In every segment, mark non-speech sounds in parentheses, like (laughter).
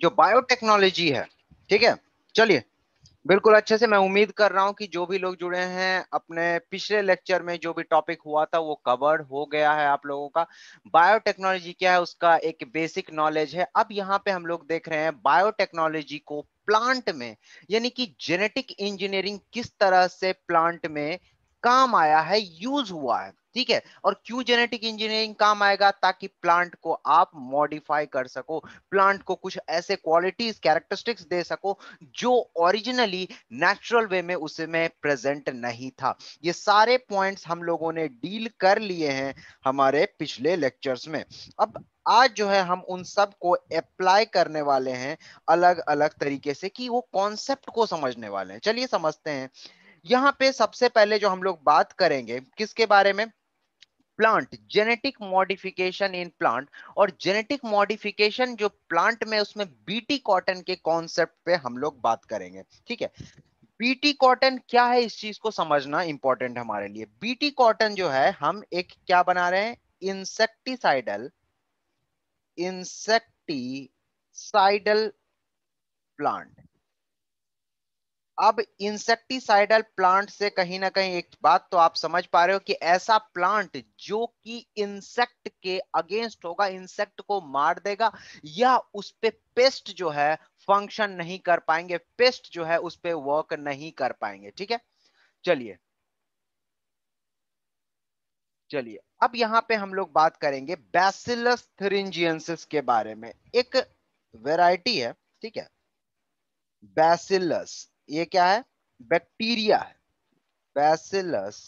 जो बायोटेक्नोलॉजी है ठीक है चलिए बिल्कुल अच्छे से मैं उम्मीद कर रहा हूं कि जो भी लोग जुड़े हैं अपने पिछले लेक्चर में जो भी टॉपिक हुआ था वो कवर हो गया है आप लोगों का बायोटेक्नोलॉजी क्या है उसका एक बेसिक नॉलेज है अब यहाँ पे हम लोग देख रहे हैं बायोटेक्नोलॉजी को प्लांट में यानी कि जेनेटिक इंजीनियरिंग किस तरह से प्लांट में काम आया है यूज हुआ है ठीक है और क्यों जेनेटिक इंजीनियरिंग काम आएगा ताकि प्लांट को आप मॉडिफाई कर सको प्लांट को कुछ ऐसे क्वालिटीज कैरेक्टरिस्टिक्स दे सको जो ओरिजिनली नेचुरल वे में उसमें प्रेजेंट नहीं था ये सारे पॉइंट्स हम लोगों ने डील कर लिए हैं हमारे पिछले लेक्चर्स में अब आज जो है हम उन सब को अप्लाई करने वाले हैं अलग अलग तरीके से कि वो कॉन्सेप्ट को समझने वाले हैं चलिए समझते हैं यहाँ पे सबसे पहले जो हम लोग बात करेंगे किसके बारे में plant genetic modification in plant और जेनेटिक मॉडिफिकेशन जो प्लांट में उसमें बीटी कॉटन के कॉन्सेप्ट पे हम लोग बात करेंगे ठीक है बीटी कॉटन क्या है इस चीज को समझना इंपॉर्टेंट हमारे लिए बीटी कॉटन जो है हम एक क्या बना रहे हैं इंसेक्टिसाइडल इंसेक्टिसाइडल प्लांट अब इंसेक्टिसाइडल प्लांट से कहीं ना कहीं एक बात तो आप समझ पा रहे हो कि ऐसा प्लांट जो कि इंसेक्ट के अगेंस्ट होगा इंसेक्ट को मार देगा या उस पे पेस्ट जो है फंक्शन नहीं कर पाएंगे पेस्ट जो है उस पर वर्क नहीं कर पाएंगे ठीक है चलिए चलिए अब यहां पे हम लोग बात करेंगे बैसिलस थ्रिंजियंसिस के बारे में एक वेराइटी है ठीक है बैसिलस ये क्या है बैक्टीरिया है बैसिलस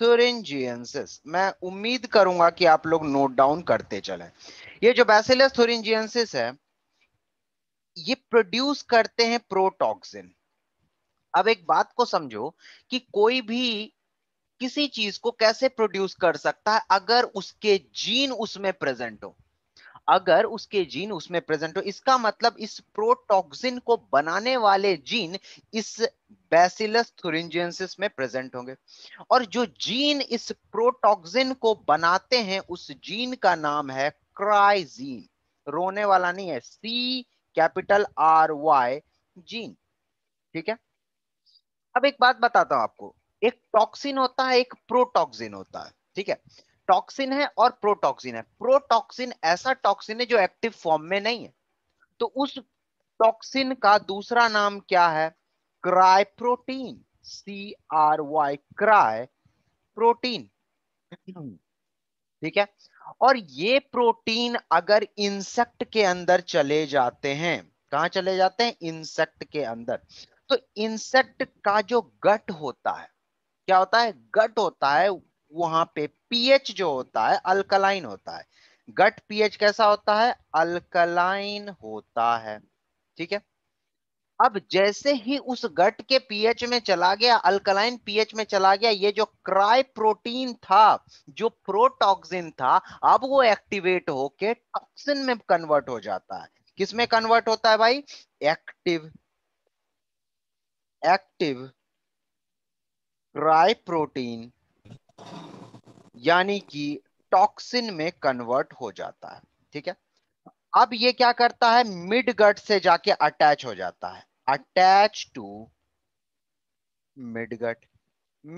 थोरेंजियंसिस मैं उम्मीद करूंगा कि आप लोग नोट डाउन करते चले ये जो बैसिलस थोरेंजियंसिस है ये प्रोड्यूस करते हैं प्रोटॉक्सिन अब एक बात को समझो कि कोई भी किसी चीज को कैसे प्रोड्यूस कर सकता है अगर उसके जीन उसमें प्रेजेंट हो अगर उसके जीन उसमें प्रेजेंट हो इसका मतलब इस प्रोटॉक्सिन को बनाने वाले जीन इस बैसिलस थुरिंजियंसिस में प्रेजेंट होंगे और जो जीन इस प्रोटॉक्सिन को बनाते हैं उस जीन का नाम है क्राइजीन रोने वाला नहीं है C capital R Y gene ठीक है अब एक बात बताता हूं आपको एक टॉक्सिन होता है एक प्रोटॉक्सिन होता है ठीक है टॉक्सिन है और प्रोटॉक्सिन है प्रोटॉक्सिन ऐसा टॉक्सिन है जो एक्टिव फॉर्म में नहीं है तो उस टॉक्सिन का दूसरा नाम क्या है cry protein C R Y cry protein ठीक है और ये प्रोटीन अगर इंसेक्ट के अंदर चले जाते हैं कहा चले जाते हैं इंसेक्ट के अंदर तो इंसेक्ट का जो गट होता है क्या होता है गट होता है वहां पे पीएच जो होता है अल्कलाइन होता है गट पीएच कैसा होता है अल्कलाइन होता है ठीक है अब जैसे ही उस गट के पीएच में चला गया अल्कलाइन पीएच में चला गया ये जो क्राई प्रोटीन था जो प्रोटॉक्सिन था अब वो एक्टिवेट होके टॉक्सिन में कन्वर्ट हो जाता है किस में कन्वर्ट होता है भाई एक्टिव एक्टिव क्राई प्रोटीन यानी कि टॉक्सिन में कन्वर्ट हो जाता है ठीक है अब ये क्या करता है मिड गट से जाके अटैच हो जाता है attach to midgut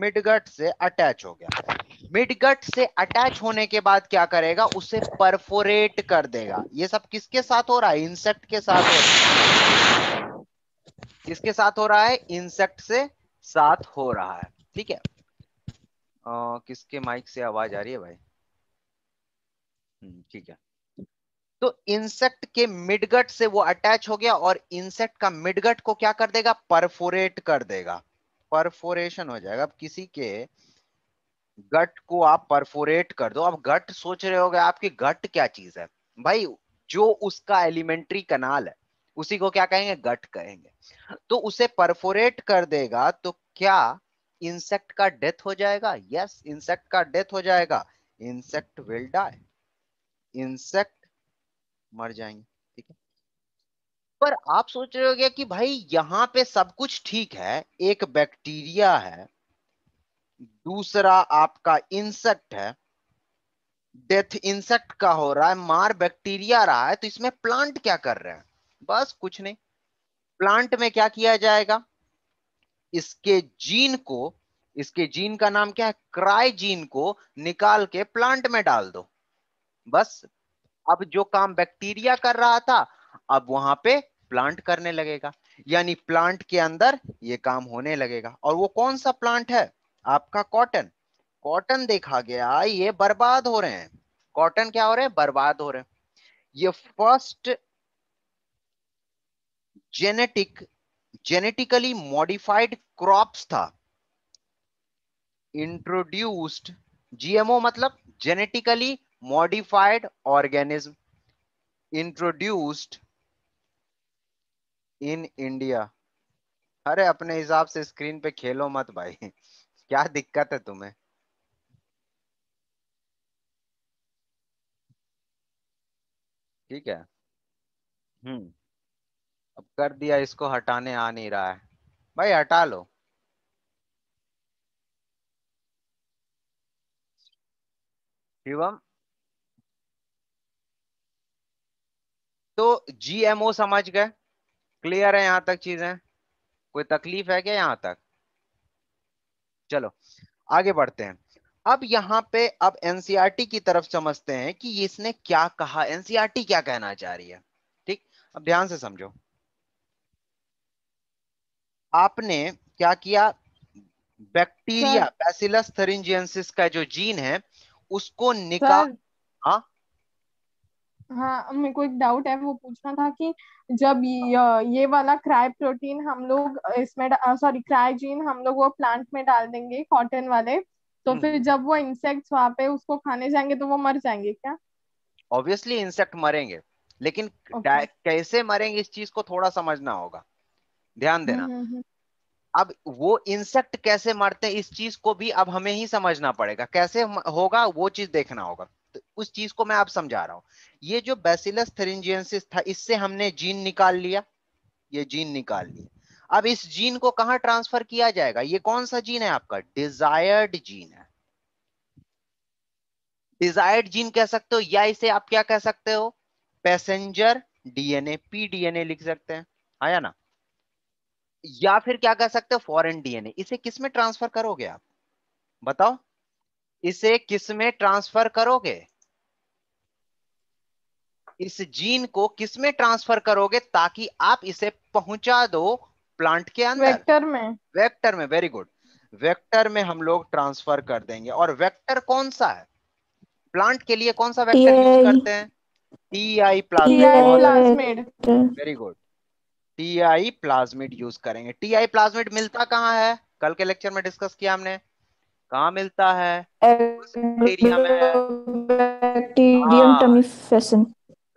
midgut से अटैच हो गया मिड गट से अटैच होने के बाद क्या करेगा उसे परफोरेट कर देगा ये सब किसके साथ हो रहा है इंसेक्ट के साथ हो रहा है किसके साथ हो रहा है इंसेक्ट से साथ हो रहा है ठीक है आ, किसके माइक से आवाज आ रही है भाई हम्म, ठीक है तो इंसेक्ट के मिडगट से वो अटैच हो गया और इंसेक्ट का मिडगट को क्या कर देगा परफोरेट कर देगा परफोरेशन हो जाएगा अब किसी के गट को आप परफोरेट कर दो अब गट सोच रहे हो आपकी गट क्या चीज है भाई जो उसका एलिमेंट्री कनाल है उसी को क्या कहेंगे गट कहेंगे तो उसे परफोरेट कर देगा तो क्या इंसेक्ट का डेथ हो जाएगा यस yes, इंसेक्ट का डेथ हो जाएगा इंसेक्ट विल डाई इंसेक्ट मर जाएंगे ठीक है पर आप सोच रहे होगे कि भाई यहां पे सब कुछ ठीक है एक बैक्टीरिया है दूसरा आपका इंसेक्ट है डेथ इंसेक्ट का हो रहा है मार बैक्टीरिया रहा है तो इसमें प्लांट क्या कर रहे हैं बस कुछ नहीं प्लांट में क्या किया जाएगा इसके जीन को इसके जीन का नाम क्या है क्राई जीन को निकाल के प्लांट में डाल दो बस अब जो काम बैक्टीरिया कर रहा था अब वहां पे प्लांट करने लगेगा यानी प्लांट के अंदर ये काम होने लगेगा और वो कौन सा प्लांट है आपका कॉटन कॉटन देखा गया ये बर्बाद हो रहे हैं कॉटन क्या हो रहे हैं बर्बाद हो रहे हैं ये first genetic genetically modified crops था इंट्रोड्यूस्ड जीएमओ मतलब genetically modified organism introduced in India अरे अपने हिसाब से स्क्रीन पे खेलो मत भाई (laughs) क्या दिक्कत है तुम्हें ठीक है हम्म अब कर दिया इसको हटाने आ नहीं रहा है भाई हटा लो शिवम तो जीएमओ समझ गए क्लियर है यहां तक चीजें कोई तकलीफ है क्या यहां तक चलो आगे बढ़ते हैं अब यहां पे अब एनसीईआरटी e की तरफ समझते हैं कि इसने क्या कहा एनसीईआरटी e क्या कहना चाह रही है ठीक अब ध्यान से समझो आपने क्या किया बैक्टीरिया बैसिलस थरिंजियंसिस का जो जीन है उसको निकाल हाँ हाँ मेरे को एक डाउट है वो पूछना था कि जब ये, ये वाला क्राई प्रोटीन हम लोग इसमें सॉरी क्राई जीन हम लोग वो प्लांट में डाल देंगे कॉटन वाले तो हम्म। फिर जब वो इंसेक्ट्स वहां पे उसको खाने जाएंगे तो वो मर जाएंगे क्या ऑब्वियसली इंसेक्ट मरेंगे लेकिन okay. कैसे मरेंगे इस चीज को थोड़ा समझना होगा ध्यान हम्म, देना हम्म, हम्म। अब वो इंसेक्ट कैसे मरते हैं इस चीज को भी अब हमें ही समझना पड़ेगा कैसे होगा वो चीज देखना होगा तो उस चीज को मैं आप समझा रहा हूँ ये जो बेसिलस थेरिंजियंसिस था इससे हमने जीन निकाल लिया ये जीन निकाल लिया अब इस जीन को कहा ट्रांसफर किया जाएगा ये कौन सा जीन है आपका डिजायर्ड जीन है डिजायर्ड जीन कह सकते हो या इसे आप क्या कह सकते हो पैसेंजर डीएनए पी डीएनए लिख सकते हैं आया हाँ ना या फिर क्या कर सकते हो फॉरेन डीएनए इसे किस में ट्रांसफर करोगे आप बताओ इसे किस में ट्रांसफर करोगे इस जीन को किस में ट्रांसफर करोगे ताकि आप इसे पहुंचा दो प्लांट के अंदर वेक्टर में वेक्टर में वेरी गुड वेक्टर में हम लोग ट्रांसफर कर देंगे और वेक्टर कौन सा है प्लांट के लिए कौन सा वेक्टर यूज करते हैं T I plasmid very good T I plasmid use करेंगे टी आई प्लाज्मिड मिलता कहाँ है कल के लेक्चर में डिस्कस किया हमने कहा मिलता है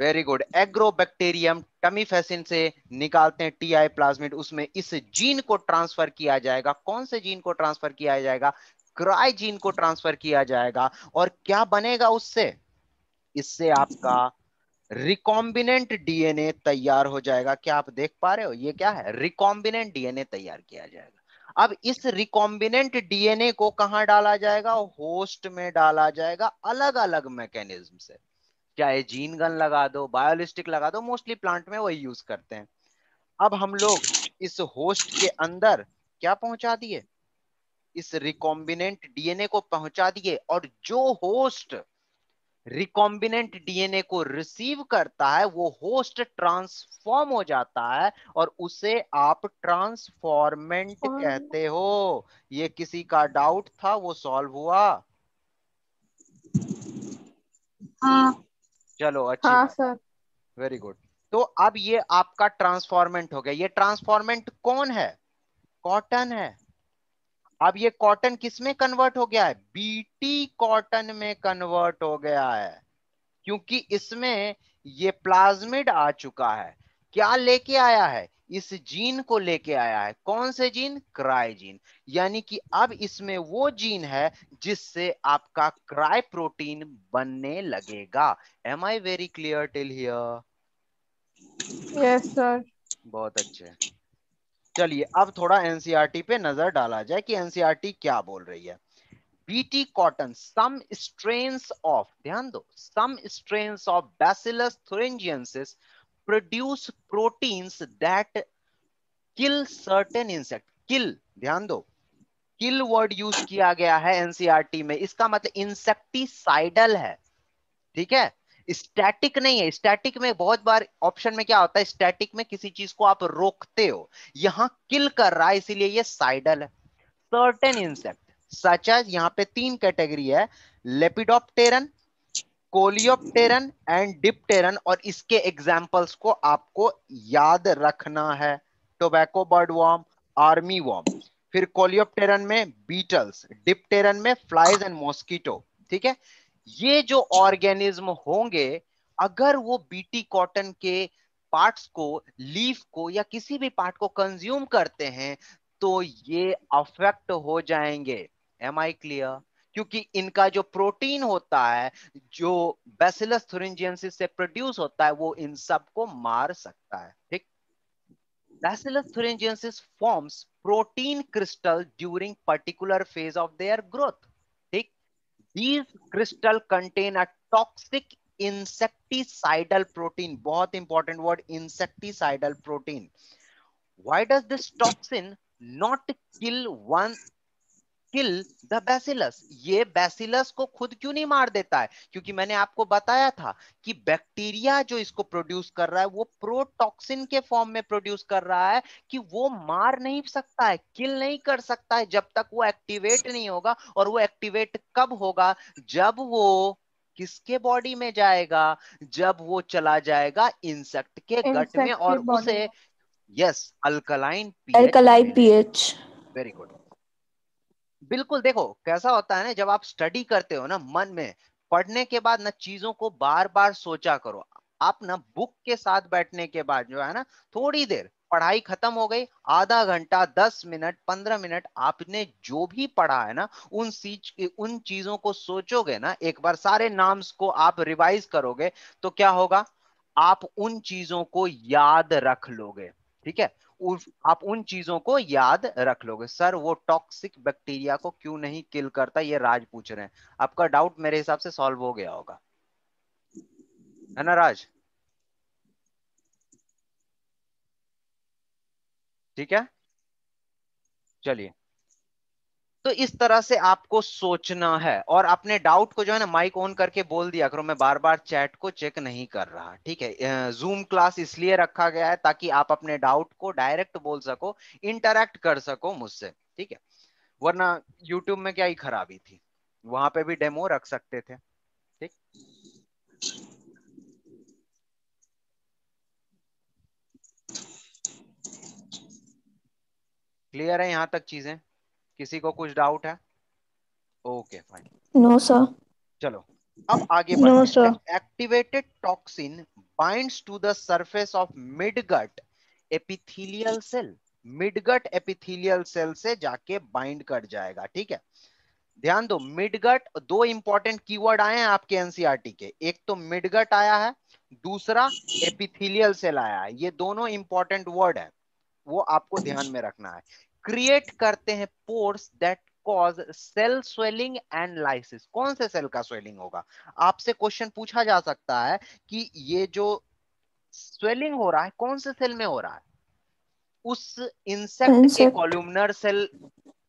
वेरी गुड एग्रोबैक्टीरियम टमीफेसिन से निकालते हैं टी आई प्लाज्मिड उसमें इस जीन को ट्रांसफर किया जाएगा कौन से जीन को ट्रांसफर किया जाएगा क्राई जीन को ट्रांसफर किया जाएगा और क्या बनेगा उससे इससे आपका रिकॉम्बिनेंट डीएनए तैयार हो जाएगा क्या आप देख पा रहे हो ये क्या है रिकॉम्बिनेंट डीएनए तैयार किया जाएगा अब इस रिकॉम्बिनेंट डीएनए को कहा डाला जाएगा होस्ट में डाला जाएगा अलग अलग मैकेनिज्म से चाहे जीन गन लगा दो बायोलिस्टिक लगा दो मोस्टली प्लांट में वही यूज करते हैं अब हम लोग इस होस्ट के अंदर क्या पहुंचा दिए इस रिकॉम्बिनेंट डीएनए को पहुंचा दिए और जो होस्ट रिकॉम्बिनेंट डीएनए को रिसीव करता है वो होस्ट ट्रांसफॉर्म हो जाता है और उसे आप ट्रांसफॉर्मेंट कहते हो ये किसी का डाउट था वो सॉल्व हुआ हाँ चलो अच्छा हाँ, सर वेरी गुड तो अब ये आपका ट्रांसफॉर्मेंट हो गया ये ट्रांसफॉर्मेंट कौन है कॉटन है अब ये कॉटन किस में कन्वर्ट हो गया है बीटी कॉटन में कन्वर्ट हो गया है क्योंकि इसमें ये प्लाज्मिड आ चुका है क्या लेके आया है इस जीन को लेके आया है कौन से जीन क्राई जीन यानी कि अब इसमें वो जीन है जिससे आपका क्राई प्रोटीन बनने लगेगा am I very clear till here yes sir बहुत अच्छे चलिए अब थोड़ा एनसीईआरटी e पे नजर डाला जाए कि एनसीईआरटी e क्या बोल रही है BT cotton some strains of ध्यान दो some strains of Bacillus thuringiensis produce proteins that kill certain insect kill ध्यान दो किल वर्ड यूज किया गया है एनसीईआरटी e में इसका मतलब इंसेक्टिसाइडल है ठीक है स्टैटिक नहीं है स्टैटिक में बहुत बार ऑप्शन में क्या होता है स्टैटिक में किसी चीज को आप रोकते हो यहाँ किल कर रहा है इसीलिए ये साइडल है सर्टेन इंसेक्ट सच एज यहाँ पे तीन कैटेगरी है लेपिडोप्टेरन कोलियोप्टेरन एंड डिप्टेरन और इसके एग्जाम्पल्स को आपको याद रखना है tobacco budworm armyworm फिर कोलियोप्टेरन में बीटल्स डिप्टेरन में फ्लाइज एंड मॉस्किटो ठीक है ये जो ऑर्गेनिज्म होंगे अगर वो बीटी कॉटन के पार्ट्स को लीफ को या किसी भी पार्ट को कंज्यूम करते हैं तो ये अफेक्ट हो जाएंगे एम आई क्लियर क्योंकि इनका जो प्रोटीन होता है जो बेसिलस थुरिंजियंसिस से प्रोड्यूस होता है वो इन सब को मार सकता है ठीक Bacillus thuringiensis forms protein crystal during particular phase of their growth these crystal contain a toxic insecticidal protein both important word insecticidal protein why does this toxin not kill one kill the Bacillus ये Bacillus को खुद क्यों नहीं मार देता है क्योंकि मैंने आपको बताया था कि बैक्टीरिया जो इसको प्रोड्यूस कर रहा है वो प्रोटॉक्सिन के फॉर्म में प्रोड्यूस कर रहा है कि वो मार नहीं सकता है किल नहीं कर सकता है जब तक वो एक्टिवेट नहीं होगा और वो एक्टिवेट कब होगा जब वो किसके बॉडी में जाएगा जब वो चला जाएगा इंसेक्ट के गट में और उसे yes alkaline pH alkaline pH very good बिल्कुल देखो कैसा होता है ना जब आप स्टडी करते हो ना मन में पढ़ने के बाद ना चीजों को बार बार सोचा करो आप ना बुक के साथ बैठने के बाद जो है ना थोड़ी देर पढ़ाई खत्म हो गई आधा घंटा दस मिनट पंद्रह मिनट आपने जो भी पढ़ा है ना उन चीज उन चीजों को सोचोगे ना एक बार सारे नाम्स को आप रिवाइज करोगे तो क्या होगा आप उन चीजों को याद रख लोगे ठीक है उस आप उन चीजों को याद रख लोगे सर वो टॉक्सिक बैक्टीरिया को क्यों नहीं किल करता ये राज पूछ रहे हैं आपका डाउट मेरे हिसाब से सॉल्व हो गया होगा है ना राज ठीक है चलिए तो इस तरह से आपको सोचना है और अपने डाउट को जो है ना माइक ऑन करके बोल दिया करो मैं बार बार चैट को चेक नहीं कर रहा ठीक है जूम क्लास इसलिए रखा गया है ताकि आप अपने डाउट को डायरेक्ट बोल सको इंटरेक्ट कर सको मुझसे ठीक है वरना यूट्यूब में क्या ही खराबी थी वहां पे भी डेमो रख सकते थे ठीक क्लियर है यहां तक चीजें किसी को कुछ डाउट है ओके फाइन नो सर चलो अब आगे बढ़ते हैं activated toxin binds to the surface of midgut epithelial cell midgut epithelial cell से जाके बाइंड कर जाएगा ठीक है ध्यान दो मिडगट दो इंपॉर्टेंट कीवर्ड आए हैं आपके एनसीईआरटी e के एक तो मिडगट आया है दूसरा एपिथेलियल सेल आया है ये दोनों इंपॉर्टेंट वर्ड है वो आपको ध्यान में रखना है क्रिएट करते हैं pores that cause cell swelling and lysis कौन से सेल का स्वेलिंग होगा आपसे क्वेश्चन पूछा जा सकता है कि ये जो स्वेलिंग हो रहा है कौन से सेल में हो रहा है उस इंसेक्ट के कॉल्यूमनर सेल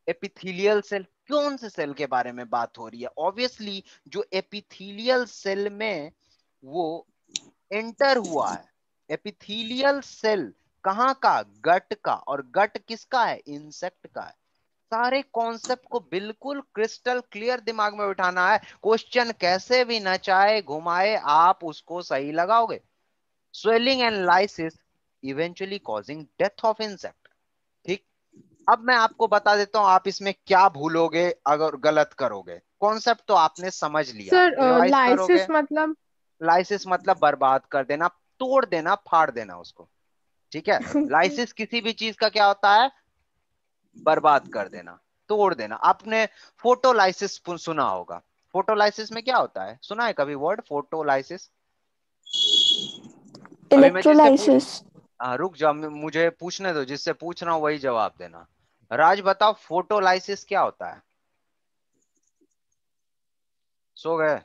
एपिथिलियल सेल कौन से सेल के बारे में बात हो रही है ऑब्वियसली जो एपिथिलियल सेल में वो एंटर हुआ है एपिथिलियल सेल कहा का गट का और गट किसका है इंसेक्ट का है सारे कॉन्सेप्ट को बिल्कुल क्रिस्टल क्लियर दिमाग में बिठाना है क्वेश्चन कैसे भी नचाए घुमाए आप उसको सही लगाओगे swelling and lysis eventually causing death of insect ठीक अब मैं आपको बता देता हूँ आप इसमें क्या भूलोगे अगर गलत करोगे कॉन्सेप्ट तो आपने समझ लिया सर लाइसिस मतलब लाइसिस मतलब बर्बाद कर देना तोड़ देना फाड़ देना उसको ठीक है लाइसेंस (laughs) किसी भी चीज का क्या होता है बर्बाद कर देना तोड़ देना आपने फोटो लाइसेंस सुना होगा फोटो लाइसेंस में क्या होता है सुना है कभी वर्ड फोटो लाइसेंस रुक जाओ मुझे पूछने दो जिससे पूछ रहा हूँ वही जवाब देना राज बताओ फोटोलाइसिस क्या होता है सो गए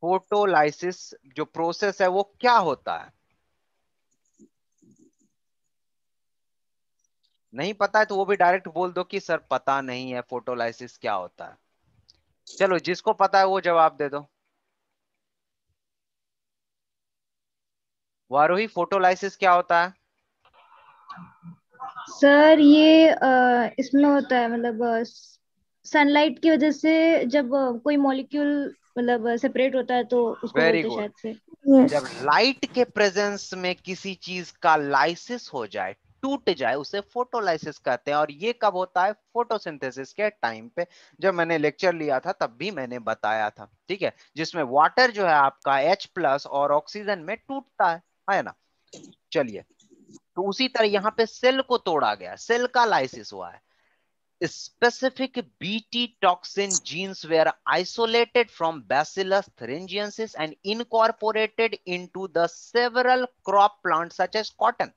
फोटोलाइसिस जो प्रोसेस है वो क्या होता है नहीं पता है तो वो भी डायरेक्ट बोल दो कि सर पता नहीं है फोटोलाइसिस क्या होता है चलो जिसको पता है वो जवाब दे दो वारोही फोटोलाइसिस क्या होता है सर ये इसमें होता है मतलब सनलाइट की वजह से जब कोई मॉलिक्यूल मतलब सेपरेट होता है तो उसको वेरी गुड से जब लाइट के प्रेजेंस में किसी चीज का लाइसिस हो जाए टूट जाए उसे फोटोलाइसिस कहते हैं और ये कब होता है फोटोसिंथेसिस के टाइम पे जब मैंने लेक्चर लिया था तब भी मैंने बताया था ठीक है जिसमें वाटर जो है आपका एच प्लस और ऑक्सीजन में टूटता है है ना चलिए तो उसी तरह यहाँ पे सेल को तोड़ा गया सेल का लाइसिस हुआ है specific BT toxin genes were isolated from Bacillus thuringiensis and incorporated into the several crop plants such as cotton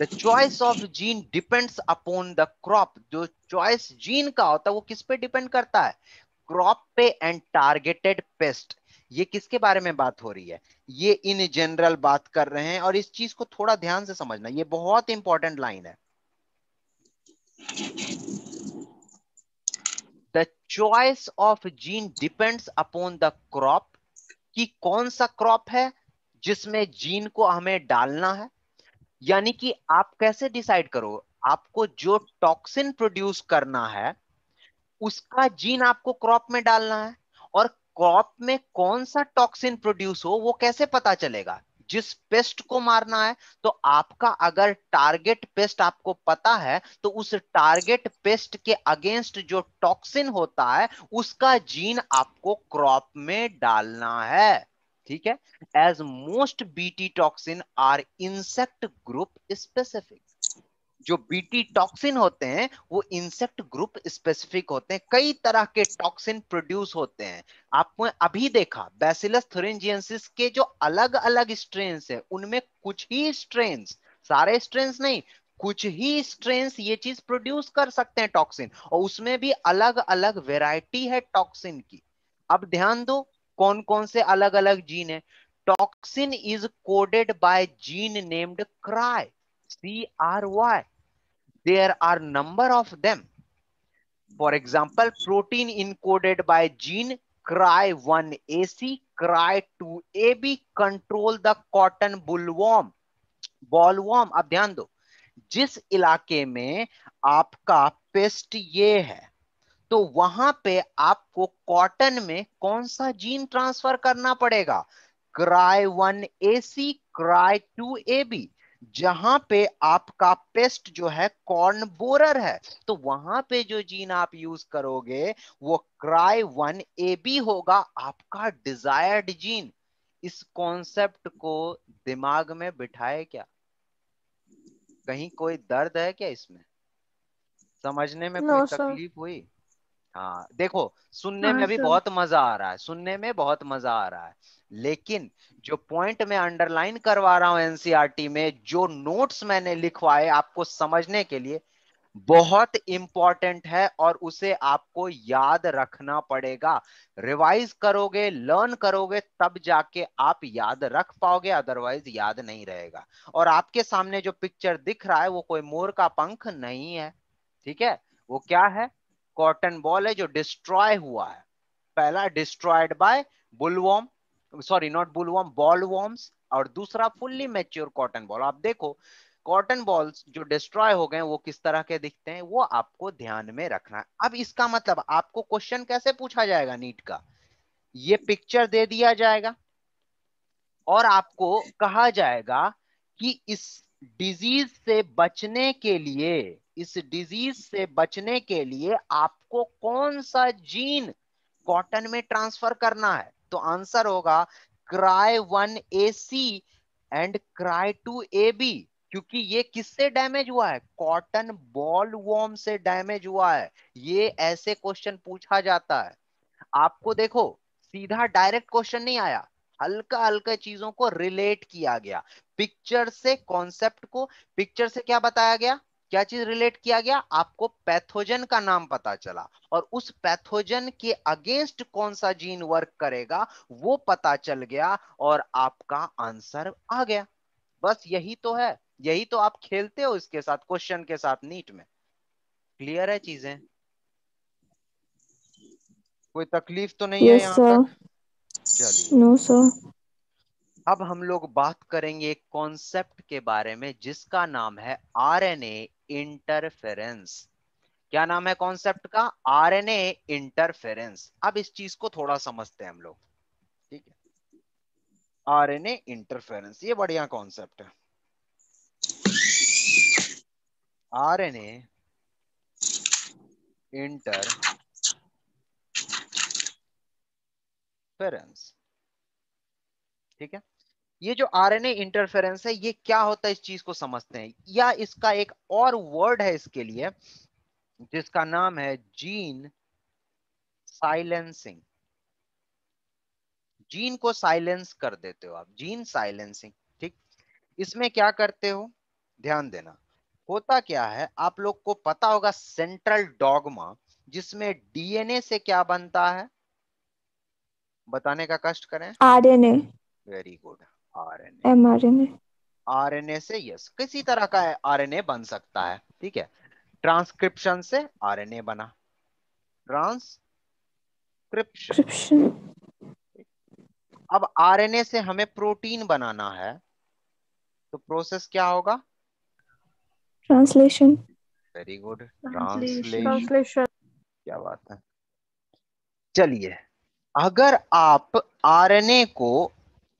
the choice of gene depends upon the crop जो चॉइस जीन का होता है वो किस पे डिपेंड करता है क्रॉप पे एंड टारगेटेड पेस्ट ये किसके बारे में बात हो रही है ये इन जनरल बात कर रहे हैं और इस चीज को थोड़ा ध्यान से समझना ये बहुत इंपॉर्टेंट लाइन है the choice of gene depends upon the crop कि कौन सा क्रॉप है जिसमें जीन को हमें डालना है यानी कि आप कैसे डिसाइड करो आपको जो टॉक्सिन प्रोड्यूस करना है उसका जीन आपको क्रॉप में डालना है और क्रॉप में कौन सा टॉक्सिन प्रोड्यूस हो वो कैसे पता चलेगा जिस पेस्ट को मारना है तो आपका अगर टारगेट पेस्ट आपको पता है तो उस टारगेट पेस्ट के अगेंस्ट जो टॉक्सिन होता है उसका जीन आपको क्रॉप में डालना है ठीक है as most BT toxin are insect group specific जो बीटी टॉक्सिन होते हैं वो इंसेक्ट ग्रुप स्पेसिफिक होते हैं कई तरह के टॉक्सिन प्रोड्यूस होते हैं आपने अभी देखा बेसिलस थोरेंजियंसिस के जो अलग अलग स्ट्रेन हैं उनमें कुछ ही स्ट्रेन सारे स्ट्रेन नहीं कुछ ही स्ट्रेन ये चीज प्रोड्यूस कर सकते हैं टॉक्सिन और उसमें भी अलग अलग वेराइटी है टॉक्सिन की अब ध्यान दो कौन कौन से अलग अलग जीन है toxin is coded by gene named cry C R Y there are number of them for example protein encoded by gene cry 1ac cry 2ab control the cotton bullworm bollworm अब ध्यान दो जिस इलाके में आपका paste ये है तो वहां पे आपको कॉटन में कौन सा जीन ट्रांसफर करना पड़ेगा cry one A C cry two A B जहां पे आपका पेस्ट जो है कॉर्न बोरर है तो वहां पे जो जीन आप यूज करोगे वो क्राई वन ए बी होगा आपका डिजायर्ड जीन इस कॉन्सेप्ट को दिमाग में बिठाए क्या कहीं कोई दर्द है क्या इसमें समझने में no, कोई तकलीफ हुई हाँ देखो सुनने हाँ, में भी बहुत मजा आ रहा है सुनने में बहुत मजा आ रहा है लेकिन जो पॉइंट मैं अंडरलाइन करवा रहा हूँ एनसीआरटी में जो नोट्स मैंने लिखवाए आपको समझने के लिए बहुत इंपॉर्टेंट है और उसे आपको याद रखना पड़ेगा रिवाइज करोगे लर्न करोगे तब जाके आप याद रख पाओगे अदरवाइज याद नहीं रहेगा और आपके सामने जो पिक्चर दिख रहा है वो कोई मोर का पंख नहीं है ठीक है वो क्या है कॉटन बॉल है जो डिस्ट्रॉय हुआ है पहला destroyed by bollworm sorry not bollworm bollworms और दूसरा फुल्ली मेच्योर कॉटन बॉल आप देखो कॉटन बॉल्स जो डिस्ट्रॉय हो गए वो किस तरह के दिखते हैं वो आपको ध्यान में रखना है अब इसका मतलब आपको क्वेश्चन कैसे पूछा जाएगा नीट का ये पिक्चर दे दिया जाएगा और आपको कहा जाएगा कि इस डिजीज से बचने के लिए इस डिजीज से बचने के लिए आपको कौन सा जीन कॉटन में ट्रांसफर करना है तो आंसर होगा cry one A C and cry two A B क्योंकि ये किससे डैमेज हुआ है कॉटन बॉल वॉर्म से डैमेज हुआ है ये ऐसे क्वेश्चन पूछा जाता है आपको देखो सीधा डायरेक्ट क्वेश्चन नहीं आया हल्का हल्का चीजों को रिलेट किया गया पिक्चर से कॉन्सेप्ट को पिक्चर से क्या बताया गया क्या चीज रिलेट किया गया आपको पैथोजन का नाम पता चला और उस पैथोजन के अगेंस्ट कौन सा जीन वर्क करेगा वो पता चल गया और आपका आंसर आ गया बस यही तो है यही तो आप खेलते हो इसके साथ क्वेश्चन के साथ नीट में क्लियर है चीजें कोई तकलीफ तो नहीं yes, है यहाँ चलिए नो सर अब हम लोग बात करेंगे एक कॉन्सेप्ट के बारे में जिसका नाम है आरएनए इंटरफेरेंस क्या नाम है कॉन्सेप्ट का आरएनए इंटरफेरेंस अब इस चीज को थोड़ा समझते हैं हम लोग ठीक है आरएनए इंटरफेरेंस ये बढ़िया कॉन्सेप्ट है आरएनए इंटर फेरेंस ठीक है ये जो आरएनए इंटरफेरेंस है ये क्या होता है इस चीज को समझते हैं या इसका एक और वर्ड है इसके लिए जिसका नाम है जीन साइलेंसिंग जीन को साइलेंस कर देते हो आप जीन साइलेंसिंग ठीक इसमें क्या करते हो ध्यान देना होता क्या है आप लोग को पता होगा सेंट्रल डॉगमा जिसमें डीएनए से क्या बनता है बताने का कष्ट करें RNA very good R N A से यस किसी तरह का ए बन सकता है ठीक है ट्रांसक्रिप्शन से आर एन ए बना ट्रांसक्रिप्शन अब आर एन ए से हमें प्रोटीन बनाना है तो प्रोसेस क्या होगा ट्रांसलेशन वेरी गुड ट्रांसलेशन क्या बात है चलिए अगर आप आरएनए को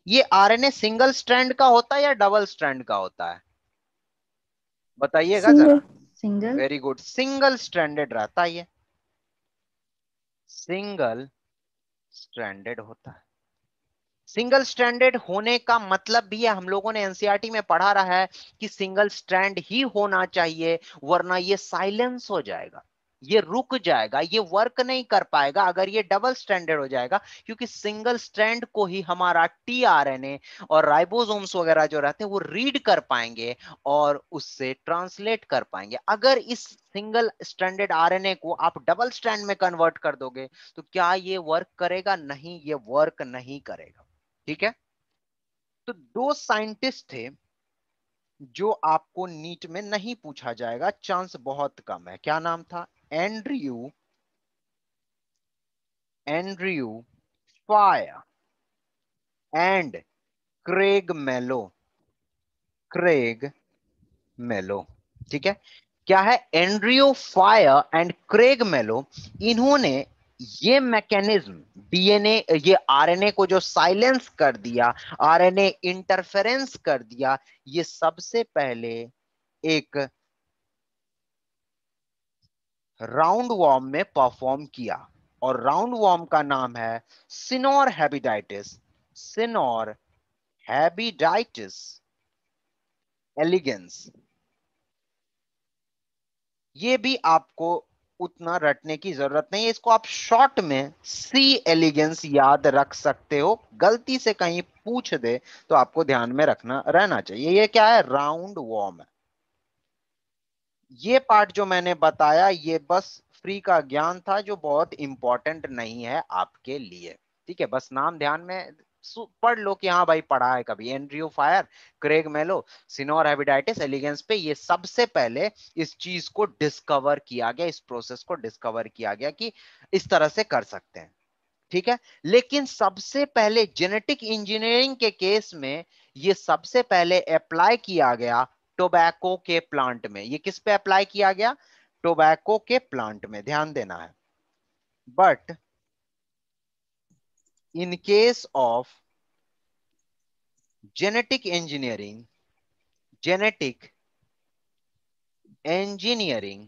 ये आरएनए सिंगल स्ट्रैंड का होता है या डबल स्ट्रैंड का होता है बताइएगा जरा single very good single stranded रहता है ये सिंगल स्ट्रैंडेड होता है सिंगल स्टैंडर्ड होने का मतलब भी है हम लोगों ने एनसीईआरटी e में पढ़ा रहा है कि सिंगल स्टैंड ही होना चाहिए वरना ये साइलेंस हो जाएगा ये रुक जाएगा ये वर्क नहीं कर पाएगा अगर ये डबल स्टैंडर्ड हो जाएगा क्योंकि सिंगल स्टैंड को ही हमारा टी आर एन ए और राइबोसोम्स वगैरह जो रहते हैं वो रीड कर पाएंगे और उससे ट्रांसलेट कर पाएंगे अगर इस सिंगल स्टैंडर्ड आरएनए को आप डबल स्टैंड में कन्वर्ट कर दोगे तो क्या ये वर्क करेगा नहीं ये वर्क नहीं करेगा ठीक है तो दो साइंटिस्ट थे जो आपको नीट में नहीं पूछा जाएगा चांस बहुत कम है क्या नाम था Andrew Andrew Fire and Craig Mello. Craig Mello. ठीक है क्या है एंड्रियो फायर एंड क्रेग मेलो इन्होंने ये मैकेनिज्म डीएनए ये आरएनए को जो साइलेंस कर दिया आरएनए इंटरफेरेंस कर दिया ये सबसे पहले एक राउंड वॉर्म में परफॉर्म किया और राउंड वॉर्म का नाम है Caenorhabditis Caenorhabditis elegans ये भी आपको उतना रटने की जरूरत नहीं है इसको आप शॉर्ट में सी एलिगेंस याद रख सकते हो गलती से कहीं पूछ दे तो आपको ध्यान में रखना रहना चाहिए ये क्या है राउंड वॉर्म है ये पार्ट जो मैंने बताया ये बस फ्री का ज्ञान था जो बहुत इंपॉर्टेंट नहीं है आपके लिए ठीक है बस नाम ध्यान में पढ़ लो कि हाँ भाई पढ़ा है कभी एंड्रियो फायर क्रेग मेलो सिनोर हेबिडाइटिस एलिगेंस पे ये सबसे पहले इस चीज को डिस्कवर किया गया इस प्रोसेस को डिस्कवर किया गया कि इस तरह से कर सकते हैं ठीक है लेकिन सबसे पहले जेनेटिक इंजीनियरिंग के केस में ये सबसे पहले अप्लाई किया गया टोबैको के प्लांट में ये किस पे अप्लाई किया गया टोबैको के प्लांट में ध्यान देना है but in case of genetic engineering genetic engineering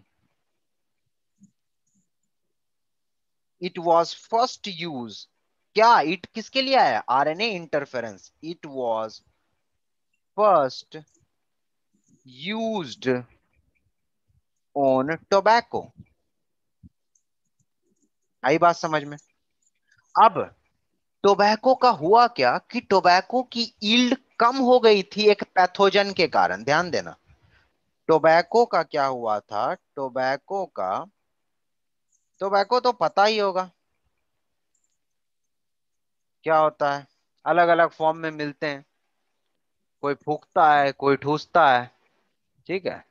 it was first use क्या इट किसके लिए आया RNA interference it was first used on tobacco आई बात समझ में अब टोबैको का हुआ क्या कि टोबैको की ईल्ड कम हो गई थी एक पैथोजन के कारण ध्यान देना टोबैको का क्या हुआ था टोबैको का टोबैको तो पता ही होगा क्या होता है अलग अलग फॉर्म में मिलते हैं कोई फूकता है कोई ठूसता है ठीक है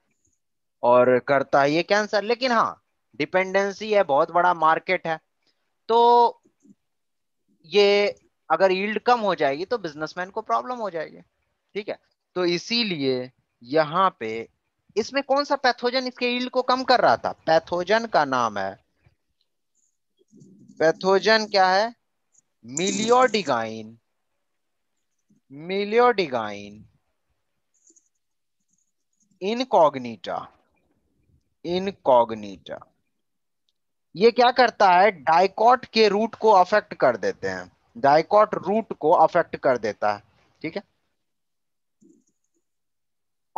और करता है ये कैंसर लेकिन हाँ डिपेंडेंसी है बहुत बड़ा मार्केट है तो ये अगर यील्ड कम हो जाएगी तो बिजनेसमैन को प्रॉब्लम हो जाएगी ठीक है तो इसीलिए यहाँ पे इसमें कौन सा पैथोजन इसके यील्ड को कम कर रहा था पैथोजन का नाम है पैथोजन क्या है मिलियोडिगाइन मिलियोडिगाइन इनकॉग्निटा इनकॉग्निटा ये क्या करता है डायकॉट के रूट को अफेक्ट कर देते हैं डायकॉट रूट को अफेक्ट कर देता है ठीक है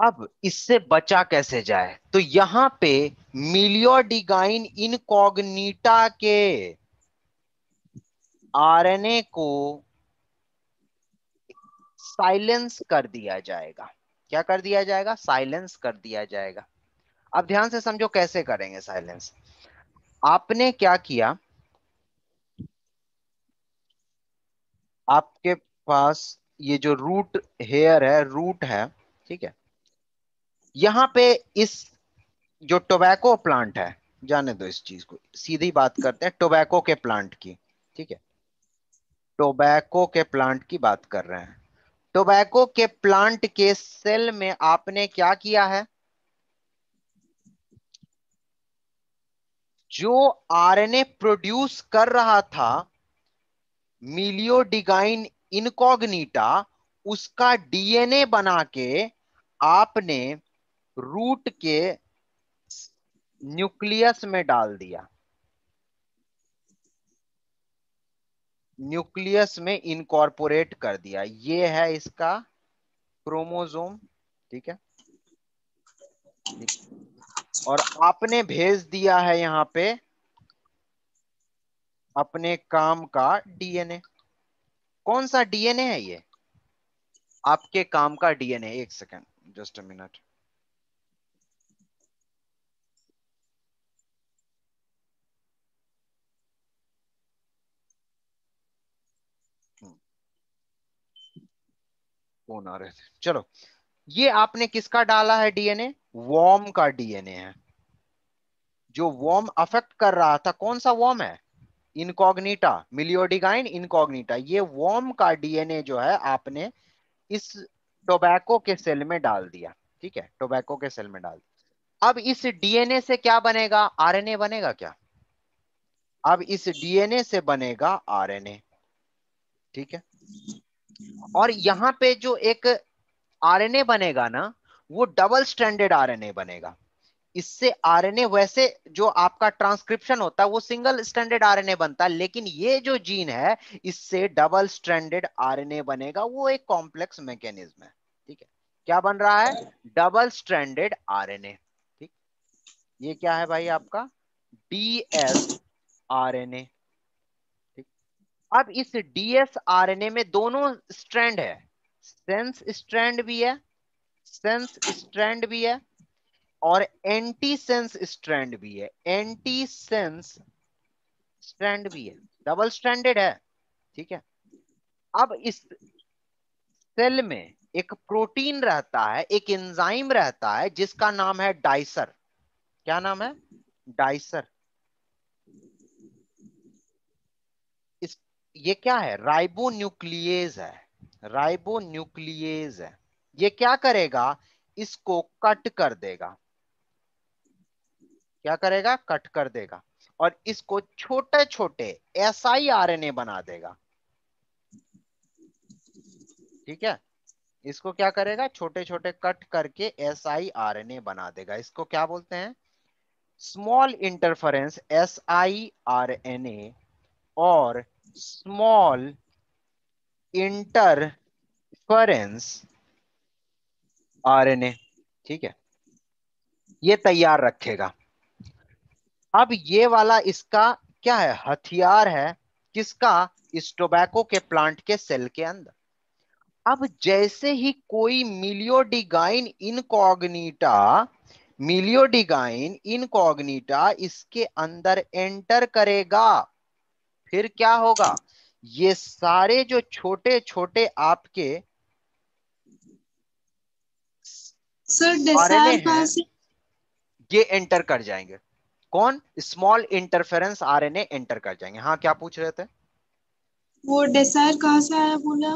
अब इससे बचा कैसे जाए तो यहां पे मिलियोडिगाइन इनकॉग्निटा के आरएनए को साइलेंस कर दिया जाएगा क्या कर दिया जाएगा साइलेंस कर दिया जाएगा अब ध्यान से समझो कैसे करेंगे साइलेंस आपने क्या किया आपके पास ये जो रूट हेयर है रूट है ठीक है यहां पे इस जो टोबैको प्लांट है जाने दो इस चीज को सीधी बात करते हैं टोबैको के प्लांट की ठीक है टोबैको के प्लांट की बात कर रहे हैं टोबैको के प्लांट के सेल में आपने क्या किया है जो आरएनए प्रोड्यूस कर रहा था मिलियोडिगाइन इनकॉग्निटा उसका डीएनए बना के आपने रूट के न्यूक्लियस में डाल दिया न्यूक्लियस में इनकॉर्पोरेट कर दिया ये है इसका क्रोमोजोम ठीक है और आपने भेज दिया है यहां पे अपने काम का डीएनए कौन सा डीएनए है ये आपके काम का डीएनए एक second just a minute phone आ रहे थे चलो ये आपने किसका डाला है डीएनए वॉर्म का डीएनए है जो वॉर्म अफेक्ट कर रहा था कौन सा वॉर्म है इनकॉग्निटा मिलियोडिगाइन इनकॉग्निटा ये वॉर्म का डीएनए जो है आपने इस टोबैको के सेल में डाल दिया ठीक है टोबैको के सेल में डाल दिया अब इस डीएनए से क्या बनेगा आरएनए बनेगा क्या अब इस डीएनए से बनेगा आरएनए ठीक है और यहाँ पे जो एक आरएनए बनेगा ना वो डबल स्टैंडर्ड आरएनए बनेगा इससे आरएनए वैसे जो आपका ट्रांसक्रिप्शन होता है वो सिंगल स्टैंडर्ड आरएनए बनता है लेकिन ये जो जीन है इससे डबल स्टैंडर्ड आरएनए बनेगा वो एक कॉम्प्लेक्स मैकेनिज्म है ठीक है क्या बन रहा है डबल स्टैंडर्ड आरएनए ठीक ये क्या है भाई आपका D S R N A अब इस डीएसआरएनए में दोनों स्ट्रैंड है सेंस स्ट्रैंड भी है सेंस स्ट्रैंड भी है और एंटी सेंस स्ट्रैंड भी है एंटी सेंस स्ट्रैंड भी है डबल स्ट्रैंडेड है ठीक है अब इस सेल में एक प्रोटीन रहता है एक एंजाइम रहता है जिसका नाम है डाइसर क्या नाम है डाइसर ये क्या है राइबो न्यूक्लियस है राइबो न्यूक्लियज है ये क्या करेगा इसको कट कर देगा क्या करेगा कट कर देगा और इसको छोटे छोटे S I R N A बना देगा ठीक है इसको क्या करेगा छोटे छोटे कट करके S I R N A बना देगा इसको क्या बोलते हैं small interference S I R N A और small इंटरफरेंस आरएनए ठीक है ये तैयार रखेगा अब ये वाला इसका क्या है हथियार है किसका इस टोबैको के प्लांट के सेल के अंदर अब जैसे ही कोई मिलियोडिगाइन इनकॉग्निटा मिलियोडिगाइन इनकॉग्निटा इसके अंदर एंटर करेगा फिर क्या होगा ये सारे जो छोटे छोटे आपके सर ये एंटर कर जाएंगे कौन स्मॉल इंटरफेरेंस आरएनए एंटर कर जाएंगे हाँ क्या पूछ रहे थे वो डेसार कहा से आया बोला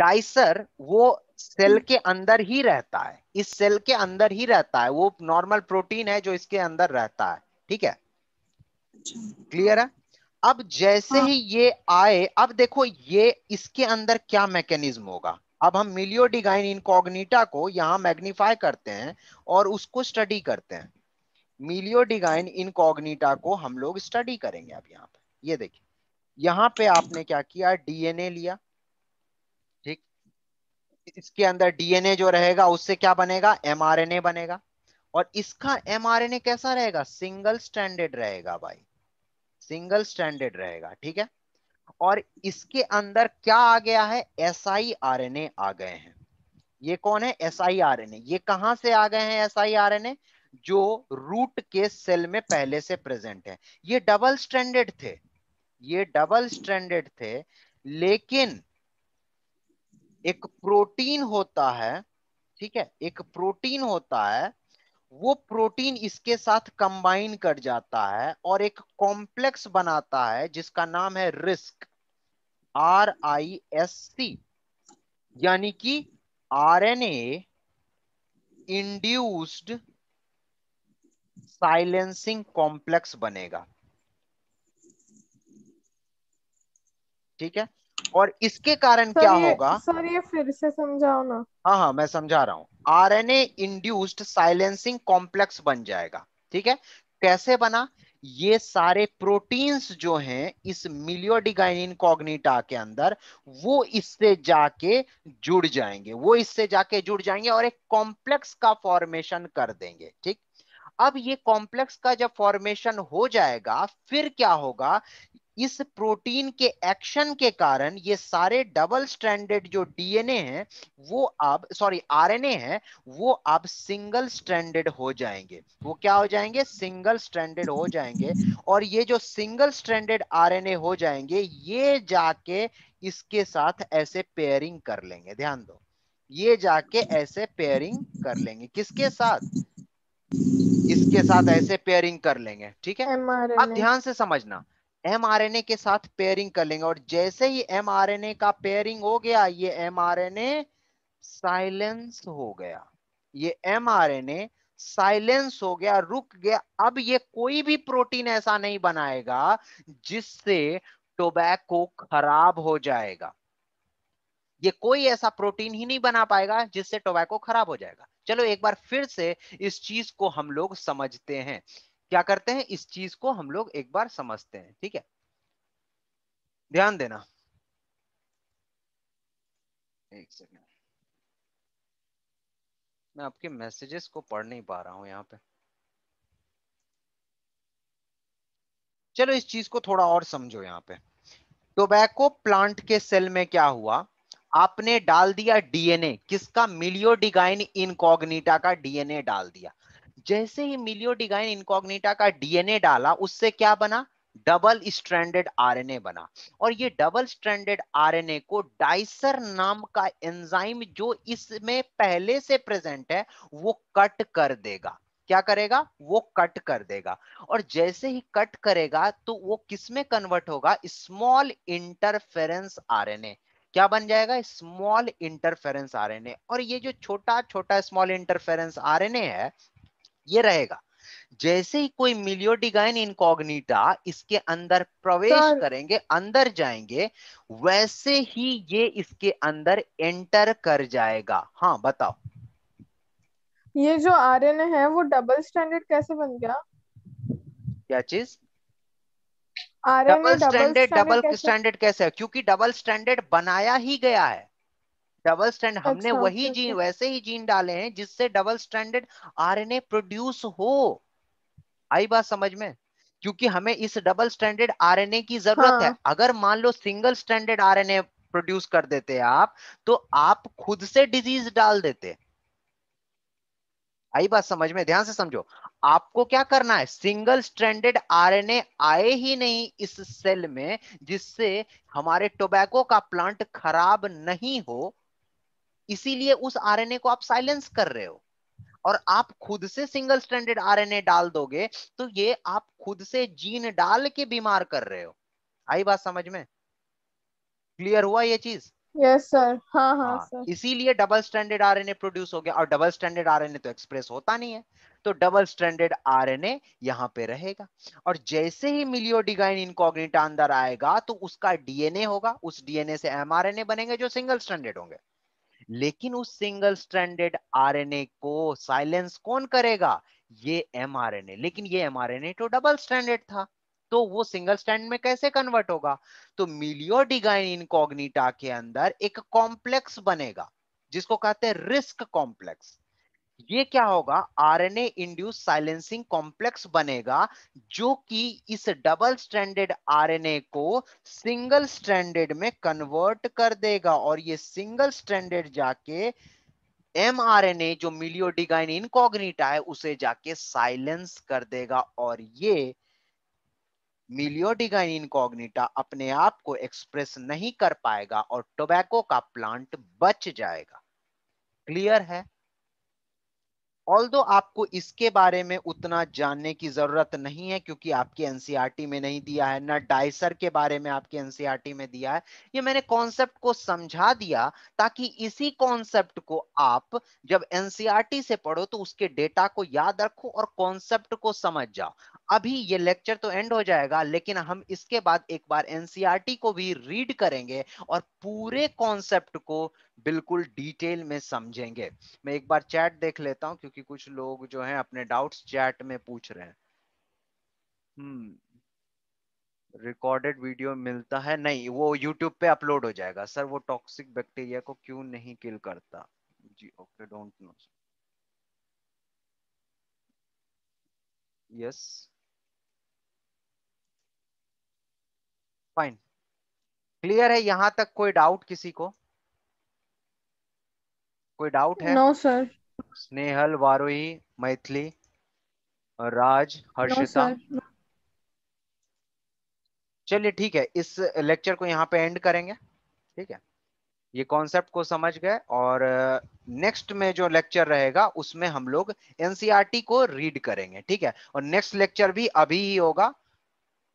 डाइसर वो सेल हम्म। के अंदर ही रहता है इस सेल के अंदर ही रहता है वो नॉर्मल प्रोटीन है जो इसके अंदर रहता है ठीक है क्लियर अच्छा। है अब जैसे हाँ। ही ये आए अब देखो ये इसके अंदर क्या मैकेनिज्म होगा अब हम मिलियो डिगाइन इनकॉग्निटा को यहाँ मैग्निफाई करते हैं और उसको स्टडी करते हैं मिलियो डिगाइन इनकॉग्निटा को हम लोग स्टडी करेंगे अब यहाँ पे ये देखिए यहाँ पे आपने क्या किया डीएनए लिया ठीक इसके अंदर डीएनए जो रहेगा उससे क्या बनेगा एमआरएनए बनेगा और इसका एमआरएनए कैसा रहेगा सिंगल स्टैंडर्ड रहेगा भाई सिंगल स्टैंडर्ड रहेगा ठीक है और इसके अंदर क्या आ गया है S I R N A आ गए हैं ये कौन है S I R N A ये कहां से आ गए हैं S I R N A जो रूट के सेल में पहले से प्रेजेंट है ये डबल स्टैंडर्ड थे ये डबल स्टैंडर्ड थे लेकिन एक प्रोटीन होता है ठीक है एक प्रोटीन होता है वो प्रोटीन इसके साथ कंबाइन कर जाता है और एक कॉम्प्लेक्स बनाता है जिसका नाम है RISC R I S C यानी कि R N A induced silencing complex बनेगा ठीक है और इसके कारण क्या होगा सर ये फिर से समझाओ ना हाँ हाँ मैं समझा रहा हूं आरएनए इंड्यूस्ड साइलेंसिंग कॉम्प्लेक्स बन जाएगा ठीक है कैसे बना ये सारे प्रोटीन्स जो हैं इस मिलियोडिगाइनिन कॉग्निटा के अंदर वो इससे जाके जुड़ जाएंगे वो इससे जाके जुड़ जाएंगे और एक कॉम्प्लेक्स का फॉर्मेशन कर देंगे ठीक अब ये कॉम्प्लेक्स का जब फॉर्मेशन हो जाएगा फिर क्या होगा इस प्रोटीन के एक्शन के कारण ये सारे डबल स्टैंडर्ड जो डीएनए हैं वो अब सॉरी आरएनए हैं वो अब सिंगल स्टैंडर्ड हो जाएंगे वो क्या हो जाएंगे सिंगल स्टैंडर्ड हो जाएंगे और ये जो सिंगल स्टैंडर्ड आरएनए हो जाएंगे ये जाके इसके साथ ऐसे पेयरिंग कर लेंगे ध्यान दो ये जाके ऐसे पेयरिंग कर लेंगे किसके साथ इसके साथ ऐसे पेयरिंग कर लेंगे ठीक है अब ध्यान से समझना एमआरएनए के साथ पेयरिंग कर लेंगे और जैसे ही एमआरएनए का पेयरिंग हो गया ये एमआरएनए साइलेंस हो गया ये एमआरएनए साइलेंस हो गया रुक गया अब ये कोई भी प्रोटीन ऐसा नहीं बनाएगा जिससे टोबैको खराब हो जाएगा ये कोई ऐसा प्रोटीन ही नहीं बना पाएगा जिससे टोबैको खराब हो जाएगा चलो एक बार फिर से इस चीज को हम लोग समझते हैं क्या करते हैं इस चीज को हम लोग एक बार समझते हैं ठीक है ध्यान देना एक सेकेंड मैं आपके मैसेजेस को पढ़ नहीं पा रहा हूं यहाँ पे चलो इस चीज को थोड़ा और समझो यहाँ पे टोबैको प्लांट के सेल में क्या हुआ आपने डाल दिया डीएनए किसका मिलियोडिगाइन इनकॉग्निटा का डीएनए डाल दिया जैसे ही मिलियो डिगाइन इनकॉग्निटा का डीएनए डाला उससे क्या बना डबल स्ट्रैंडेड आरएनए बना और ये डबल स्ट्रैंडेड आरएनए को डाइसर नाम का एंजाइम जो इसमें पहले से प्रेजेंट है वो कट कर देगा क्या करेगा वो कट कर देगा और जैसे ही कट करेगा तो वो किसमें कन्वर्ट होगा स्मॉल इंटरफेरेंस आरएनए क्या बन जाएगा स्मॉल इंटरफेरेंस आरएनए और ये जो छोटा छोटा स्मॉल इंटरफेरेंस आरएनए है ये रहेगा जैसे ही कोई मिलियोडिगाइन इनकॉग्निटा इसके अंदर प्रवेश करेंगे अंदर जाएंगे वैसे ही ये इसके अंदर एंटर कर जाएगा हाँ बताओ ये जो आरएनए है वो डबल स्टैंडर्ड कैसे बन गया क्या चीज डबल स्टैंडर्ड डबल स्टैंडर्ड कैसे है क्योंकि डबल स्टैंडर्ड बनाया ही गया है डबल स्टैंड हमने अच्छा, वही जीन वैसे ही जीन डाले हैं जिससे डबल स्टैंडर्ड आरएनए प्रोड्यूस हो आई बात समझ में क्योंकि हमें इस डबल स्टैंडर्ड आरएनए की जरूरत हाँ. है अगर मान लो सिंगल स्टैंडर्ड आरएनए प्रोड्यूस कर देते आप तो आप खुद से डिजीज डाल देते आई बात समझ में ध्यान से समझो आपको क्या करना है सिंगल स्ट्रैंडेड आरएनए आए ही नहीं इस सेल में जिससे हमारे टोबैको का प्लांट खराब नहीं हो इसीलिए उस आरएनए को आप साइलेंस कर रहे हो और आप खुद से सिंगल स्टैंडर्ड आरएनए डाल दोगे तो ये आप खुद से जीन डाल के बीमार कर रहे हो आई बात समझ में क्लियर हुआ ये चीज यस सर हाँ हाँ सर हाँ, इसीलिए डबल स्टैंडर्ड आरएनए प्रोड्यूस हो गया और डबल स्टैंडर्ड आरएनए तो एक्सप्रेस होता नहीं है तो डबल स्टैंडर्ड आरएनए यहाँ पे रहेगा और जैसे ही मिलियोडिगाइन इनकॉग्निटा अंदर आएगा तो उसका डीएनए होगा उस डीएनए से एमआरएनए बनेंगे जो सिंगल स्टैंडर्ड होंगे लेकिन उस सिंगल स्टैंडर्ड आरएनए को साइलेंस कौन करेगा ये एमआरएनए लेकिन ये एमआरएनए तो डबल स्टैंडर्ड था तो वो सिंगल स्टैंड में कैसे कन्वर्ट होगा तो मिलियो डिगाइन इनकॉग्निटा के अंदर एक कॉम्प्लेक्स बनेगा जिसको कहते हैं रिस्क कॉम्प्लेक्स ये क्या होगा आरएनए इंड्यूस साइलेंसिंग कॉम्प्लेक्स बनेगा जो कि इस डबल स्टैंडर्ड आरएनए को सिंगल स्टैंडर्ड में कन्वर्ट कर देगा और ये सिंगल स्टैंडर्ड जाके एमआरएनए जो मिलियोडिगाइन इनकॉग्निटा है उसे जाके साइलेंस कर देगा और ये मिलियोडिगाइन इनकॉग्निटा अपने आप को एक्सप्रेस नहीं कर पाएगा और टोबैको का प्लांट बच जाएगा क्लियर है ऑल आपको इसके बारे में उतना जानने की जरूरत नहीं है क्योंकि आपके एनसीईआरटी e में नहीं दिया है ना डाइसर के बारे में आपके एनसीईआरटी e में दिया है ये मैंने कॉन्सेप्ट को समझा दिया ताकि इसी कॉन्सेप्ट को आप जब एनसीईआरटी e से पढ़ो तो उसके डेटा को याद रखो और कॉन्सेप्ट को समझ जाओ अभी ये लेक्चर तो एंड हो जाएगा लेकिन हम इसके बाद एक बार एनसीईआरटी e को भी रीड करेंगे और पूरे कॉन्सेप्ट को बिल्कुल डिटेल में समझेंगे मैं एक बार चैट देख लेता हूँ क्योंकि कुछ लोग जो हैं अपने डाउट्स चैट में पूछ रहे हैं हम्म रिकॉर्डेड वीडियो मिलता है नहीं वो यूट्यूब पे अपलोड हो जाएगा सर वो टॉक्सिक बैक्टीरिया को क्यों नहीं किल करता जी okay don't know yes fine clear है यहां तक कोई डाउट किसी को कोई डाउट है no no, sir Snehal Warohi Maithili Raj Harshita no, चलिए ठीक है इस लेक्चर को यहाँ पे एंड करेंगे ठीक है ये कॉन्सेप्ट को समझ गए और नेक्स्ट uh, में जो लेक्चर रहेगा उसमें हम लोग एनसीआरटी e को रीड करेंगे ठीक है और नेक्स्ट लेक्चर भी अभी ही होगा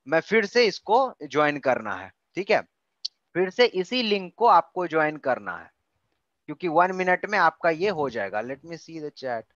मैं फिर से इसको ज्वाइन करना है ठीक है फिर से इसी लिंक को आपको ज्वाइन करना है क्योंकि वन मिनट में आपका ये हो जाएगा let me see the chat